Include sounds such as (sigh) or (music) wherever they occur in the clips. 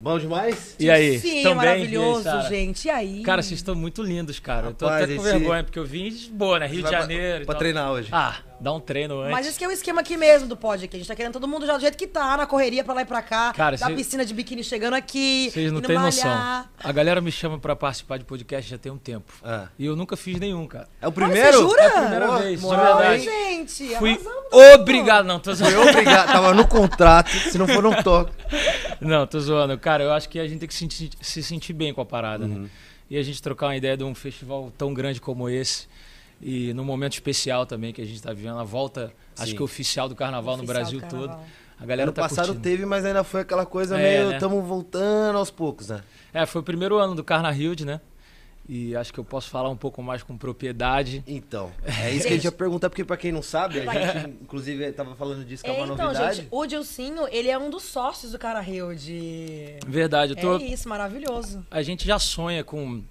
Bom demais? E aí? Sim, maravilhoso, gente. E aí? Cara, vocês estão muito lindos, cara. Rapaz, eu tô até com esse... vergonha, porque eu vim de boa, né? Rio de Janeiro. Pra, pra treinar hoje. Ah, Dá um treino antes. Mas esse que é o esquema aqui mesmo do pod aqui. A gente tá querendo todo mundo já do jeito que tá, na correria pra lá e pra cá. Cara, da cê... piscina de biquíni chegando aqui. Vocês não têm noção. A galera me chama pra participar de podcast já tem um tempo. É. E eu nunca fiz nenhum, cara. É o primeiro? Olha, jura? É a primeira oh, vez. Moral, de verdade. gente. Fui obrigado. Não, tô zoando. Fui obrigado. Tava no contrato. Se não for, não toco. Não, tô zoando. Cara, eu acho que a gente tem que se sentir, se sentir bem com a parada, né? uhum. né? E a gente trocar uma ideia de um festival tão grande como esse. E no momento especial também que a gente está vivendo, a volta, Sim. acho que oficial do carnaval oficial no Brasil carnaval. todo. A galera ano tá passado curtindo. teve, mas ainda foi aquela coisa é, meio. Estamos né? voltando aos poucos, né? É, foi o primeiro ano do Carna Hilde, né? E acho que eu posso falar um pouco mais com propriedade. Então, (laughs) é isso que a gente ia perguntar, porque para quem não sabe, a gente inclusive estava falando disso, que é, uma é, então, novidade. Gente, o Dilcinho, ele é um dos sócios do Cara Rio de... Verdade. Eu tô... É isso, maravilhoso. A gente já sonha com,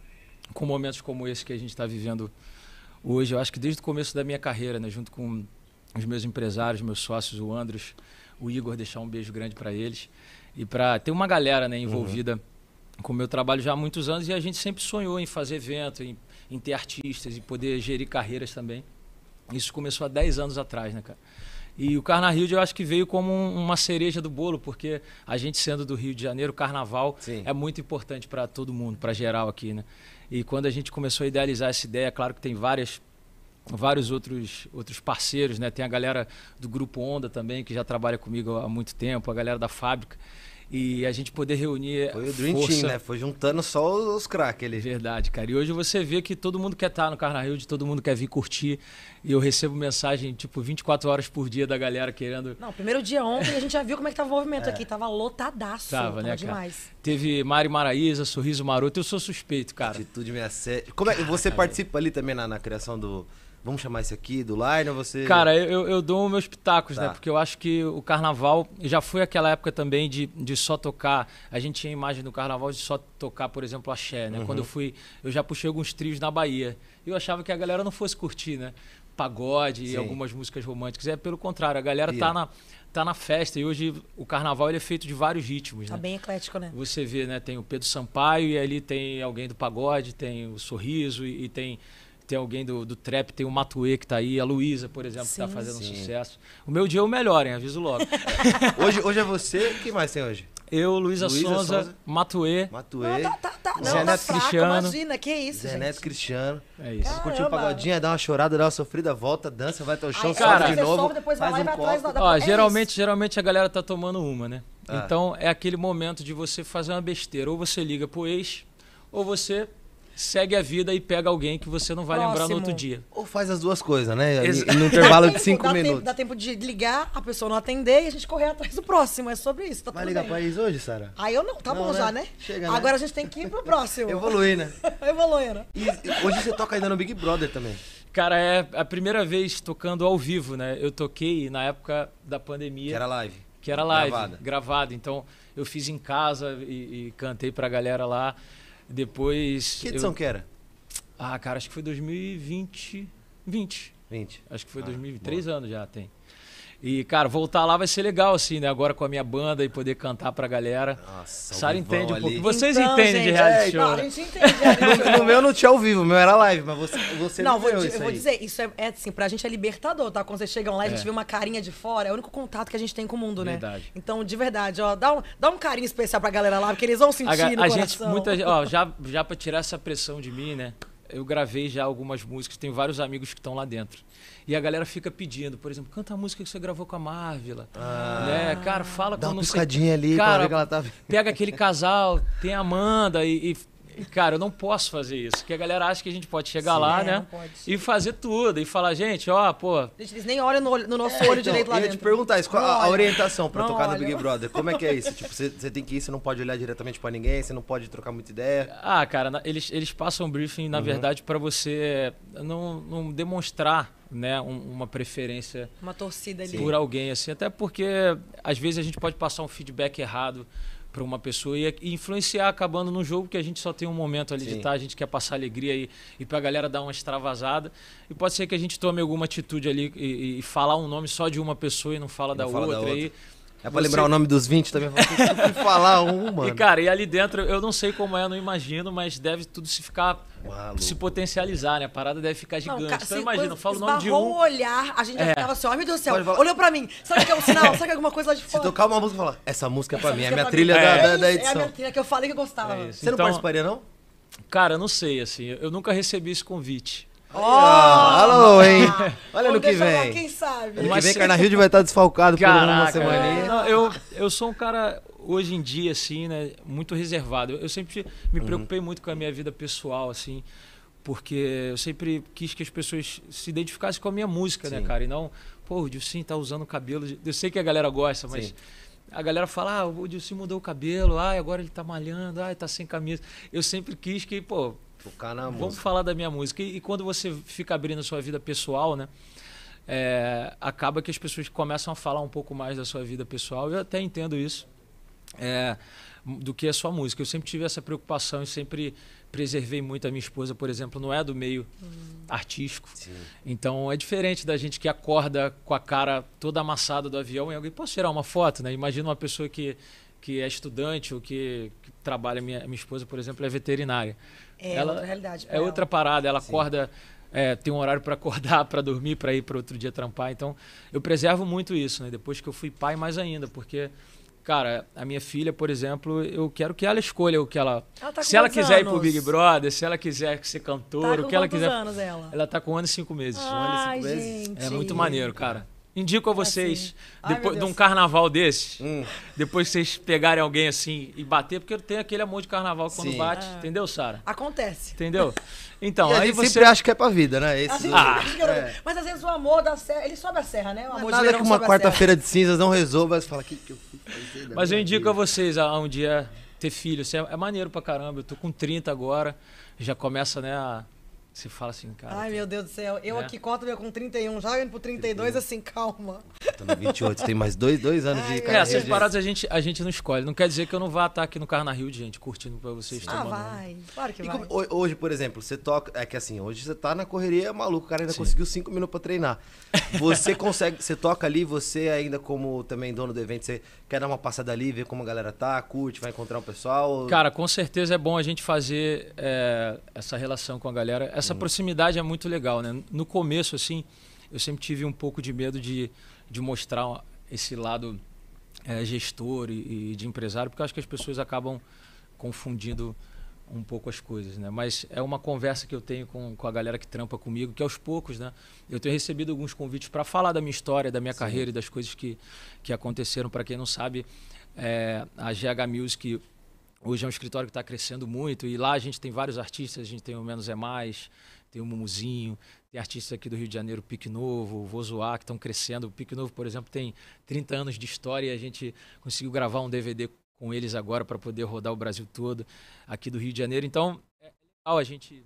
com momentos como esse que a gente está vivendo hoje, eu acho que desde o começo da minha carreira, né, junto com os meus empresários, meus sócios, o Andros, o Igor, deixar um beijo grande para eles. E para ter uma galera né, envolvida uhum. com o meu trabalho já há muitos anos e a gente sempre sonhou em fazer evento, em, em ter artistas e poder gerir carreiras também. Isso começou há 10 anos atrás, né, cara? E o Carna Rio eu acho que veio como um, uma cereja do bolo, porque a gente sendo do Rio de Janeiro, o carnaval Sim. é muito importante para todo mundo, para geral aqui, né? E quando a gente começou a idealizar essa ideia, claro que tem várias vários outros outros parceiros, né? Tem a galera do grupo Onda também que já trabalha comigo há muito tempo, a galera da fábrica e a gente poder reunir. Foi o Dream força. Team, né? Foi juntando só os, craques ali. Verdade, cara. E hoje você vê que todo mundo quer estar no Carnaval de todo mundo quer vir curtir. E eu recebo mensagem, tipo, 24 horas por dia da galera querendo. Não, primeiro dia ontem a gente já viu como é que tava o movimento é. aqui. Tava lotadaço. Tava, tava né, demais. Cara? Teve Mari Maraíza, Sorriso Maroto. Eu sou suspeito, cara. Atitude 67. Como é que você cara, participa ali também na, na criação do vamos chamar esse aqui do Line você. Cara, eu, eu dou meus pitacos, né? tá. né? Porque eu acho que o carnaval já foi aquela época também de, de só tocar. A gente tinha a imagem do carnaval de só tocar, por exemplo, axé, né? Uhum. Quando eu uhum. fui, eu já puxei alguns trios na Bahia. Eu achava que a galera não fosse curtir, né? Pagode Sim. e algumas músicas românticas. É pelo contrário, a galera yeah. tá na tá na festa. E hoje o carnaval ele é feito de vários ritmos. Tá né? bem eclético, né? Você vê, né? Tem o Pedro Sampaio e ali tem alguém do pagode, tem o Sorriso e, e tem tem alguém do, do trap, tem o Matue que tá aí, a Luísa, por exemplo, sim, que tá fazendo Um sucesso. O meu dia é o melhor, hein? Aviso logo. (laughs) hoje, hoje é você, quem mais tem hoje? Eu, Luísa Sonza, Sonza, Matue. Matue. Ah, tá, tá, tá, Não, tá fraco, Cristiano. Imagina, que isso, Zé gente. Cristiano. É isso. Caramba. Curtiu o pagodinho, dá uma chorada, dá uma sofrida, volta, dança, vai até o chão, sobe de novo. faz um é geralmente, geralmente a galera tá tomando uma, né? Ah. Então é aquele momento de você fazer uma besteira. Ou você liga pro ex, ou você segue a vida e pega alguém que você não vai Próximo. lembrar no outro dia. Ou faz as duas coisas, né? no intervalo de cinco dá minutos. Tempo, dá tempo de ligar, a pessoa não atender e a gente correr atrás do próximo. É sobre isso. Tá vai ligar bem. pra eles hoje, Sara? Aí ah, eu não, tá não, bom né? já, né? Chega, né? Agora né? a gente tem que ir pro próximo. Evoluir, né? (laughs) Evoluir, né? E hoje você toca ainda no Big Brother também. Cara, é a primeira vez tocando ao vivo, né? Eu toquei na época da pandemia. Que era live que era live, gravada. gravado. Então eu fiz em casa e, e cantei pra galera lá. Depois. Que edição eu... que era? Ah, cara, acho que foi 2020. 20. 20. Acho que foi ah, 2020. Três anos já tem. E, cara, voltar lá vai ser legal, assim, né? Agora com a minha banda e poder cantar pra galera. Nossa, Sara entende um pouco. Vocês então, entendem gente, de reality é, show. Não, né? a gente entende. no, no meu não tinha ao vivo, o meu era live, mas você, você não, vou, eu vou dizer, isso é, é, assim, pra gente é libertador, tá? Quando vocês chegam lá e é. a gente é. vê uma carinha de fora, é o único contato que a gente tem com o mundo, né? verdade. né? Então, de verdade, ó, dá um, dá um carinho especial pra galera lá, porque eles vão sentir a, no a coração. Gente, muita, ó, já, já pra tirar essa pressão de mim, né? eu gravei já algumas músicas, tenho vários amigos que estão lá dentro. E a galera fica pedindo, por exemplo, canta a música que você gravou com a Marvel Ah, né? Cara, fala Dá uma piscadinha sei... ali, cara, ela tá... pega aquele casal, tem a Amanda e, e Cara, eu não posso fazer isso, porque a galera acha que a gente pode chegar Sim, lá, é, né? E fazer tudo, e falar, gente, ó, pô. Gente, eles nem olham no, no nosso é, olho então, direito lá eu dentro. Eu ia te perguntar isso, qual a, a orientação para tocar olha. no Big Brother? Como é que é isso? Tipo, você, tem que ir, você não pode olhar diretamente para ninguém, você não pode trocar muita ideia. Ah, cara, na, eles, eles passam um briefing, na uhum. verdade, para você não, não demonstrar né, um, uma preferência uma torcida ali. por alguém assim até porque às vezes a gente pode passar um feedback errado para uma pessoa e, é e, influenciar acabando no jogo, que a gente só tem um momento ali Sim. de tá, estar, a gente quer passar alegria e, e para a galera dar uma extravasada. E pode ser que a gente tome alguma atitude ali e, e falar um nome só de uma pessoa e não fala, e não da, fala outra, da outra. Aí, é pra você... lembrar o nome dos 20 também. Eu falar um, (laughs) mano. E, cara, e ali dentro, eu não sei como é, não imagino, mas deve tudo se ficar. Maluco. Se potencializar, né? A parada deve ficar gigante. Não, cara, então, imagina, eu falo o nome de um. o olhar, a gente já é. ficava assim, ó, oh, meu Deus do céu, olhou pra mim. Sabe que é um sinal? Sabe que é alguma coisa lá de (laughs) fora? Se tocar uma música e falar, essa música é pra essa mim, é a minha é trilha é. Da, da, da, edição. É a minha trilha que eu falei que eu gostava. É você então, não participaria, não? Cara, eu não sei, assim. Eu nunca recebi esse convite. Oh, alô, hein? Olha no que vem. Quem sabe? No que vem, Carnaril vai estar desfalcado Caraca, por uma semana. É. eu, eu sou um cara, hoje em dia, assim, né? Muito reservado. Eu sempre me uhum. preocupei uhum. muito com a minha vida pessoal, assim. Porque eu sempre quis que as pessoas se identificassem com a minha música, né, Sim. né, cara? E não, pô, o Dilcim tá usando o cabelo. Eu sei que a galera gosta, mas... Sim. A galera fala, ah, o Dilcim mudou o cabelo, ah, agora ele tá malhando, ah, tá sem camisa. Eu sempre quis que, pô, Focar na Vamos falar da minha música. E, e, quando você fica abrindo a sua vida pessoal, né? É, acaba que as pessoas começam a falar um pouco mais da sua vida pessoal. Eu até entendo isso. É, do que a sua música. Eu sempre tive essa preocupação e sempre preservei muito a minha esposa, por exemplo, não é do meio hum. artístico. Sim. Então é diferente da gente que acorda com a cara toda amassada do avião e alguém pode tirar uma foto, né? Imagina uma pessoa que que é estudante ou que, que trabalha, minha, minha esposa, por exemplo, é veterinária. É ela, outra realidade. É ela. outra parada, ela Sim. acorda, é, tem um horário para acordar, para dormir, para ir para outro dia trampar. Então, eu preservo muito isso, né? Depois que eu fui pai, mais ainda, porque cara, a minha filha, por exemplo, eu quero que ela escolha o que ela. ela tá se ela quiser anos? ir pro Big Brother, se ela quiser ser cantora, tá o que ela quiser. ela? ela tá com um ano e cinco meses. Ai, um ano e cinco gente. meses. É muito maneiro, cara. Indico a assim. vocês, depois de um carnaval desse, hum. depois vocês pegarem alguém assim e bater, porque tem aquele amor de carnaval quando Sim. bate, ah. entendeu, Sara? Acontece. Entendeu? Então, aí você sempre acha que é pra vida, né? Esse... Assim, ah. Assim é. Mas às vezes o amor da serra, ele sobe a serra, né? O amor nada que uma quarta-feira de cinzas não resolva, você fala que, que eu fui fazer Mas eu indico vida. a vocês a um dia ter filho, assim, é maneiro pra caramba. Eu tô com 30 agora, já começa, né, a você fala assim, cara. Ai, meu Deus do céu. Eu né? aqui corto meu com 31, já indo pro 32, 31. assim, calma tô no 28, tem mais dois, dois anos de carreira É, essas paradas a gente, a gente não escolhe. Não quer dizer que eu não vá estar aqui no Carna Rio, gente, curtindo pra vocês ah, tomando. Ah, vai. Claro que e vai. Como, hoje, por exemplo, você toca. É que assim, hoje você tá na correria maluco, o cara ainda Sim. conseguiu cinco minutos pra treinar. (laughs) Você consegue, você toca ali, você ainda como também dono do evento, você quer dar uma passada ali, ver como a galera tá, curte, vai encontrar o um pessoal. Cara, com certeza é bom a gente fazer é, essa relação com a galera. Essa hum. proximidade é muito legal, né? No começo, assim, eu sempre tive um pouco de medo de de mostrar esse lado é, gestor e, e, de empresário, porque acho que as pessoas acabam confundindo um pouco as coisas, né? Mas é uma conversa que eu tenho com, com a galera que trampa comigo, que aos poucos, né? Eu tenho recebido alguns convites para falar da minha história, da minha Sim. carreira e das coisas que, que aconteceram. Para quem não sabe, é, a GH Music hoje é um escritório que está crescendo muito e lá a gente tem vários artistas, a gente tem o Menos é Mais, tem o Mumuzinho, tem artistas aqui do Rio de Janeiro, Pique Novo, Zoar, que estão crescendo. O Pique Novo, por exemplo, tem 30 anos de história e a gente conseguiu gravar um DVD com eles agora para poder rodar o Brasil todo aqui do Rio de Janeiro. Então, é legal a gente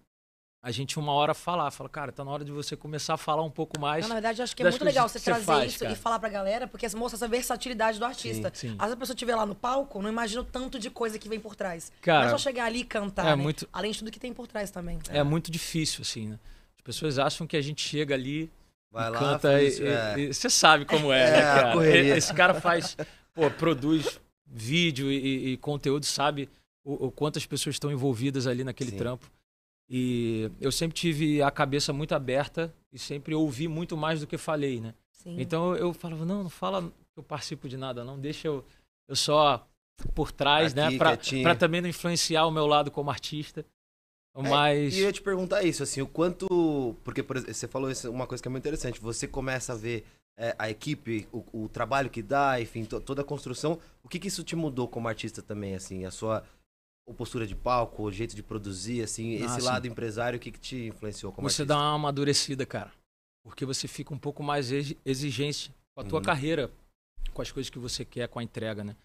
a gente uma hora falar, fala, cara, tá na hora de você começar a falar um pouco mais. Na verdade, acho que é muito legal você trazer faz, isso cara. e falar pra galera, porque mostra essa versatilidade do artista. Sim, sim. Às a pessoa estiver lá no palco, não imagina o tanto de coisa que vem por trás. Cara, não é só chegar ali e cantar, é né? muito... além de tudo que tem por trás também. É, é. muito difícil, assim, né? As pessoas acham que a gente chega ali, Vai lá, canta faz, e, é. e, e, você sabe como é, é né, cara? Esse cara faz, pô, produz vídeo e, conteúdo, sabe o, o quantas pessoas estão envolvidas ali naquele Sim. trampo. E eu sempre tive a cabeça muito aberta e sempre ouvi muito mais do que falei, né? Sim. Então eu falava, não, não fala que eu participo de nada, não, deixa eu, eu só por trás, Aqui, né? Para também não influenciar o meu lado como artista. É, Mas... É, e eu ia te perguntar isso, assim, o quanto... Porque por exemplo, você falou isso, uma coisa que é muito interessante. Você começa a ver é, a equipe, o, o, trabalho que dá, enfim, to, toda a construção. O que, que isso te mudou como artista também, assim? A sua postura de palco, o jeito de produzir, assim, Nossa. Ah, esse lado empresário, o que, que te influenciou como Você artista? dá uma amadurecida, cara. Porque você fica um pouco mais exigente com a tua uhum. carreira, com as coisas que você quer, com a entrega, né?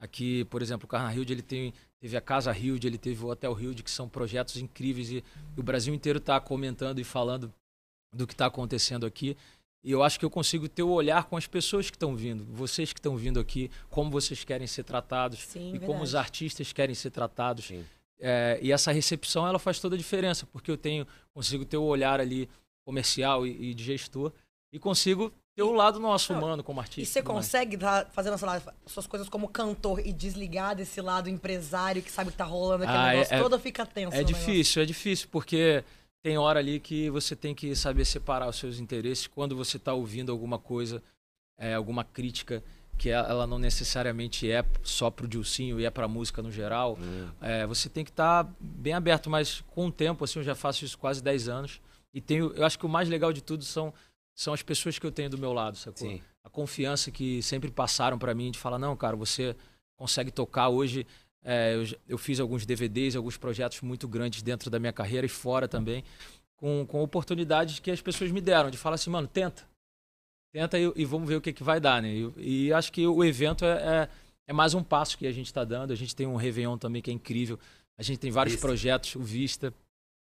Aqui, por exemplo, o Carna Hilde, ele tem, teve a Casa Hilde, ele teve o Hotel Hilde, que são projetos incríveis e, e o Brasil inteiro está comentando e falando do que está acontecendo aqui. E eu acho que eu consigo ter o olhar com as pessoas que estão vindo, vocês que estão vindo aqui, como vocês querem ser tratados Sim, e verdade. como os artistas querem ser tratados. É, e essa recepção ela faz toda a diferença, porque eu tenho consigo ter o olhar ali comercial e, e de gestor e consigo tem o lado nosso não, humano como artista. E você consegue fazer suas coisas como cantor e desligar desse lado empresário que sabe que tá rolando aquele ah, negócio é, é, todo, fica tenso. É difícil, negócio. é difícil, porque tem hora ali que você tem que saber separar os seus interesses quando você está ouvindo alguma coisa, é, alguma crítica que é, ela não necessariamente é só pro Dilcinho e é para música no geral. É, é você tem que estar tá bem aberto, mas com o tempo, assim, eu já faço isso quase 10 anos. E tenho, eu acho que o mais legal de tudo são são as pessoas que eu tenho do meu lado, sacou? Sim. A confiança que sempre passaram para mim de falar, não, cara, você consegue tocar hoje. É, eu, eu, fiz alguns DVDs, alguns projetos muito grandes dentro da minha carreira e fora também, com, com oportunidades que as pessoas me deram, de falar assim, mano, tenta. Tenta e, e vamos ver o que, que vai dar, né? E, e acho que o evento é, é, é, mais um passo que a gente está dando. A gente tem um Réveillon também que é incrível. A gente tem vários projetos, o Vista.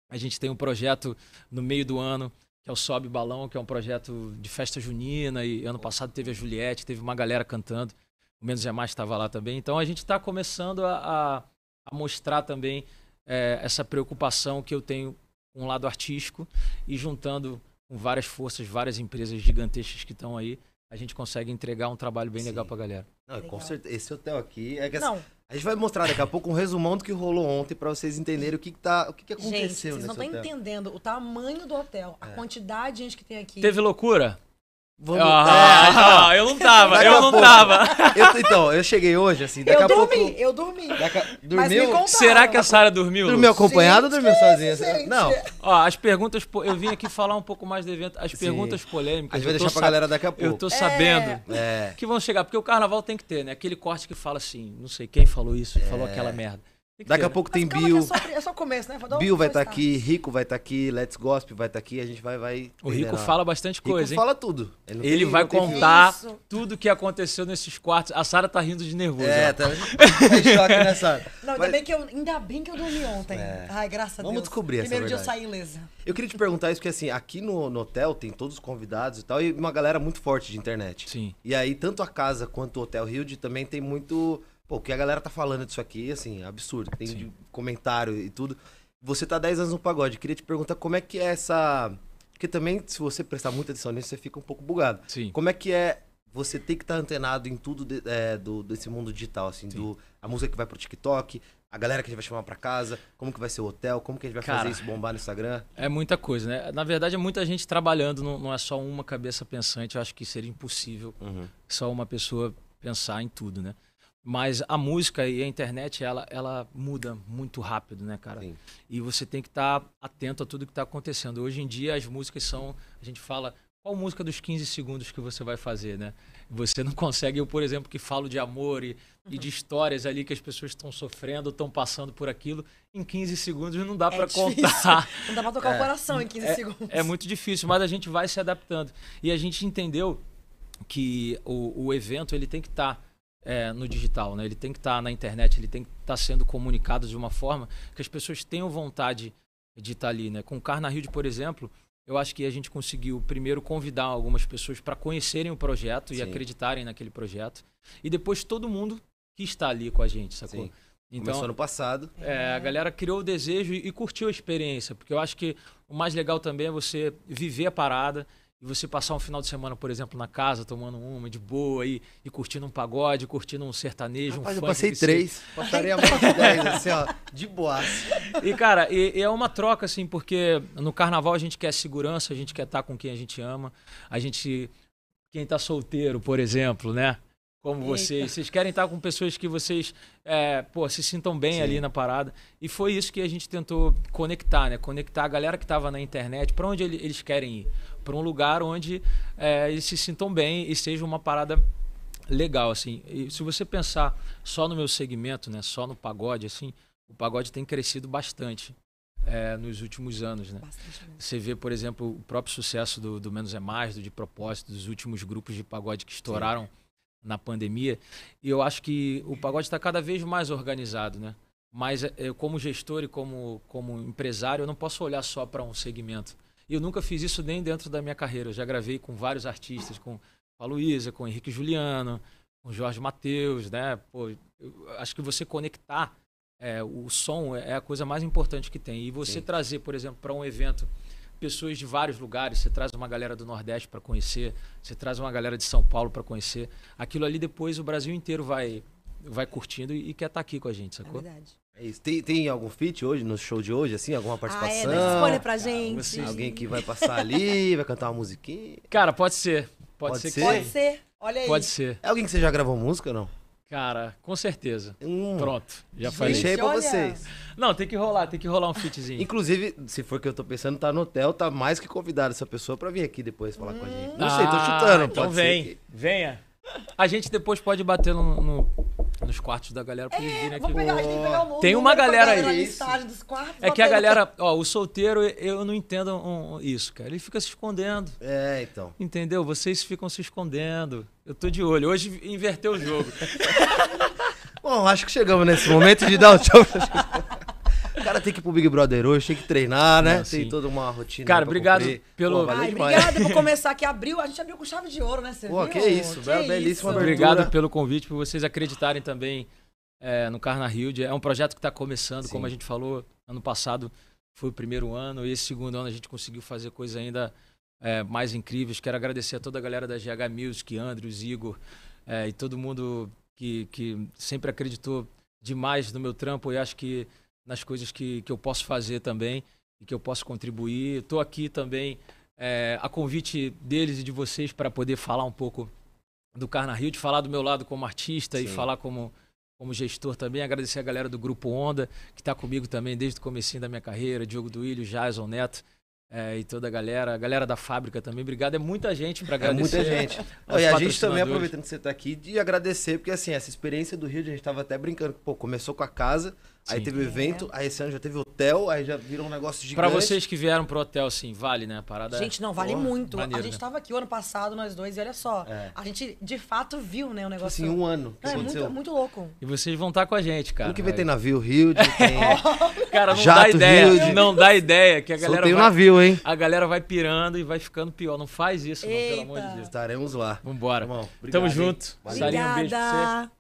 A gente tem um projeto no meio do ano que é o Sobe Balão, que é um projeto de festa junina. E ano passado teve a Juliette, teve uma galera cantando. O Menos é Mais estava lá também. Então a gente está começando a, a, a, mostrar também é, essa preocupação que eu tenho com um o lado artístico e juntando com várias forças, várias empresas gigantescas que estão aí, a gente consegue entregar um trabalho bem Sim. legal para a galera. Não, com certeza. Esse hotel aqui é que essa, assim, a gente vai mostrar daqui a pouco um resumão do que rolou ontem para vocês entenderem o que, que, tá, o que, que aconteceu. Gente, vocês não estão entendendo o tamanho do hotel, a é. quantidade de gente que tem aqui. Teve loucura? Vamos... Ah, é, ah, não, ah, eu não tava, eu não pouco, tava. Eu, então, eu cheguei hoje, assim, daqui eu a dormi, pouco... Eu dormi, eu dormi. Dormiu? Será que a Sara dormiu? Dormiu acompanhada ou dormiu sozinha? Não. Ó, as perguntas... Eu vim aqui falar um pouco mais do evento. As Sim. perguntas polêmicas... A gente vai deixar pra galera daqui a pouco. Eu tô sabendo é. é. que vão chegar, porque o carnaval tem que ter, né? Aquele corte que fala assim, não sei quem falou isso, falou é. aquela merda. Que Daqui que a pouco tem Bill. É só, é só começo, né? Vou Bill vai estar tá aqui, Rico vai estar tá aqui, Let's Gospel vai estar tá aqui, a gente vai. vai o Rico fala bastante Rico coisa, hein? fala tudo. Ele, tem, vai contar tudo tudo que aconteceu nesses quartos. A Sara tá rindo de nervoso. É, tá. (laughs) tá choque, né, Sara? Não, ainda, bem que eu, ainda bem que eu dormi ontem. É. Ai, graças a Deus. Vamos descobrir Primeiro essa Primeiro dia eu saí ilesa. Eu queria te perguntar isso, porque assim, aqui no, no, hotel tem todos os convidados e tal, e uma galera muito forte de internet. Sim. E aí, tanto a casa quanto o Hotel Hilde também tem muito Pô, o que a galera tá falando disso aqui, assim, é absurdo. Tem comentário e tudo. Você tá 10 anos no pagode. Queria te perguntar como é que é essa. Porque também, se você prestar muita atenção nisso, você fica um pouco bugado. Sim. Como é que é você tem que estar tá antenado em tudo de, é, do, desse mundo digital, assim, Sim. do a música que vai pro TikTok, a galera que a gente vai chamar para casa, como que vai ser o hotel, como que a gente vai Cara, fazer isso bombar no Instagram? É muita coisa, né? Na verdade, é muita gente trabalhando, não, não é só uma cabeça pensante, eu acho que seria impossível uhum. só uma pessoa pensar em tudo, né? Mas a música e a internet, ela, ela muda muito rápido, né, cara? Sim. E você tem que estar tá atento a tudo que está acontecendo. Hoje em dia, as músicas são. A gente fala. Qual música dos 15 segundos que você vai fazer, né? Você não consegue. Eu, por exemplo, que falo de amor e, uhum. e de uhum. histórias ali que as pessoas estão sofrendo, estão passando por aquilo, em 15 segundos não dá é para contar. (laughs) Não dá para tocar é, o coração em 15 é, segundos. É muito difícil, mas a gente vai se adaptando. E a gente entendeu que o, o evento ele tem que estar. Tá é, no digital, né? Ele tem que estar tá na internet, ele tem que estar tá sendo comunicado de uma forma que as pessoas tenham vontade de estar tá ali, né? Com o Hilde, por exemplo, eu acho que a gente conseguiu primeiro convidar algumas pessoas para conhecerem o projeto Sim. e acreditarem naquele projeto. E depois todo mundo que está ali com a gente, sacou? Sim. Então, Começou no passado. É, a é. galera criou o desejo e, e curtiu a experiência, porque eu acho que o mais legal também é você viver a parada, e você passar um final de semana, por exemplo, na casa, tomando uma de boa e, e curtindo um pagode, curtindo um sertanejo, Rapaz, um funk. eu passei três. Passaria mais dez, assim, ó, de boas. E, cara, e, e é uma troca, assim, porque no carnaval a gente quer segurança, a gente quer estar com quem a gente ama, a gente... Quem tá solteiro, por exemplo, né? como vocês. Vocês querem estar com pessoas que vocês é, pô, se sintam bem Sim. ali na parada. E foi isso que a gente tentou conectar, né? Conectar a galera que estava na internet para onde eles querem ir. Para um lugar onde é, eles se sintam bem e seja uma parada legal, assim. E se você pensar só no meu segmento, né? Só no pagode, assim, o pagode tem crescido bastante. É, nos últimos anos, né? né? Você vê, por exemplo, o próprio sucesso do, do Menos é Mais, do De Propósito, dos últimos grupos de pagode que estouraram Sim na pandemia. E eu acho que o pagode está cada vez mais organizado, né? Mas eh, eu, como gestor e como, como empresário, eu não posso olhar só para um segmento. Eu nunca fiz isso nem dentro da minha carreira. Eu já gravei com vários artistas, com a Luísa, com o Henrique Juliano, com o Jorge Matheus, né? Pô, acho que você conectar é, o som é a coisa mais importante que tem. E você Sim. trazer, por exemplo, para um evento pessoas de vários lugares, você traz uma galera do Nordeste para conhecer, você traz uma galera de São Paulo para conhecer. Aquilo ali depois o Brasil inteiro vai vai curtindo e, quer estar tá aqui com a gente, sacou? É verdade. É tem, tem, algum feat hoje, no show de hoje, assim? Alguma participação? Ah, é, pra gente. Ah, assim, alguém que vai passar ali, (laughs) vai cantar uma musiquinha? Cara, pode ser. Pode, pode ser, ser, Pode ser. Olha aí. Pode ser. É alguém que você já gravou música ou não? Cara, com certeza. Hum. Pronto, já falei. Deixei pra vocês. Não, tem que rolar, tem que rolar um fitzinho. Inclusive, se for que eu tô pensando, tá no hotel, tá mais que convidado essa pessoa pra vir aqui depois falar hum. com a gente. Não ah, sei, tô ah, chutando. Então vem, que... venha. A gente depois pode bater no, no- nos quartos da galera pra eles é, virem aqui. pegar, tem pegar Tem uma galera aí. quartos, É que a galera, ó, o solteiro, eu não entendo um- isso, cara. Ele fica se escondendo. É, então. Entendeu? Vocês ficam se escondendo. Eu tô de olho. Hoje inverteu o jogo. (laughs) Bom, acho que chegamos nesse momento de dar o tchau. pra- (laughs) tem que ir pro Big Brother hoje, tem que treinar, né? Não, tem toda uma rotina. Cara, obrigado cumprir. pelo. Pô, Ai, obrigado por (laughs) começar aqui. Abriu, a gente abriu com chave de ouro, né? Você Pô, viu? que isso, que bela, belíssima isso. abertura. Obrigado pelo convite, por vocês acreditarem também é, no Carna Hilde. É um projeto que está começando, Sim. como a gente falou, ano passado foi o primeiro ano, e esse segundo ano a gente conseguiu fazer coisas ainda é, mais incríveis. Quero agradecer a toda a galera da GH Music, Andrews, Igor é, e todo mundo que, que sempre acreditou demais no meu trampo e acho que nas coisas que, que eu posso fazer também e que eu posso contribuir. Estou aqui também é, a convite deles e de vocês para poder falar um pouco do Carna Rio, de falar do meu lado como artista Sim. e falar como, como gestor também. Agradecer a galera do Grupo Onda, que está comigo também desde o comecinho da minha carreira, Diogo Duílio, Jason Neto, é, e toda a galera, a galera da fábrica também, obrigado. É muita gente para é agradecer. É muita gente. e a gente também, aproveitando que você está aqui, de agradecer, porque assim, essa experiência do Rio, a gente estava até brincando, pô, começou com a casa, Sim. Aí teve o evento, aí esse ano já teve hotel, aí já virou um negócio gigante. Pra vocês que vieram pro hotel, assim, vale, né? A parada. É gente, não, vale muito. Maneiro, a gente né? tava aqui o ano passado, nós dois, e olha só. É. A gente de fato viu, né, o tipo negócio. Assim, um ano. é muito, muito, louco. E vocês vão estar com a gente, cara. O que vem tem navio, Rio, (laughs) tem. cara, não Jato, dá ideia. Hilde. Não dá ideia que a galera. Soltei vai, um navio, hein? A galera vai pirando e vai ficando pior. Não faz isso, não, pelo amor de Deus. Estaremos lá. Vambora. Irmão, obrigado, Tamo junto. Sarinha, um beijo pra você.